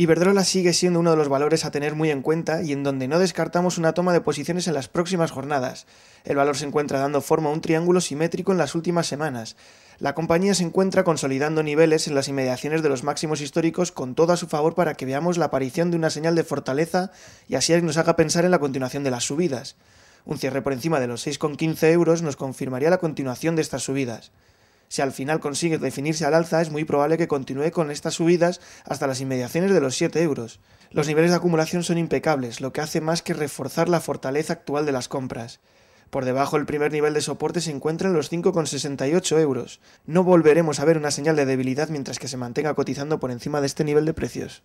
Iberdrola sigue siendo uno de los valores a tener muy en cuenta y en donde no descartamos una toma de posiciones en las próximas jornadas. El valor se encuentra dando forma a un triángulo simétrico en las últimas semanas. La compañía se encuentra consolidando niveles en las inmediaciones de los máximos históricos con todo a su favor para que veamos la aparición de una señal de fortaleza y así nos haga pensar en la continuación de las subidas. Un cierre por encima de los 6,15 euros nos confirmaría la continuación de estas subidas. Si al final consigue definirse al alza, es muy probable que continúe con estas subidas hasta las inmediaciones de los 7 euros. Los niveles de acumulación son impecables, lo que hace más que reforzar la fortaleza actual de las compras. Por debajo del primer nivel de soporte se encuentran los 5,68 euros. No volveremos a ver una señal de debilidad mientras que se mantenga cotizando por encima de este nivel de precios.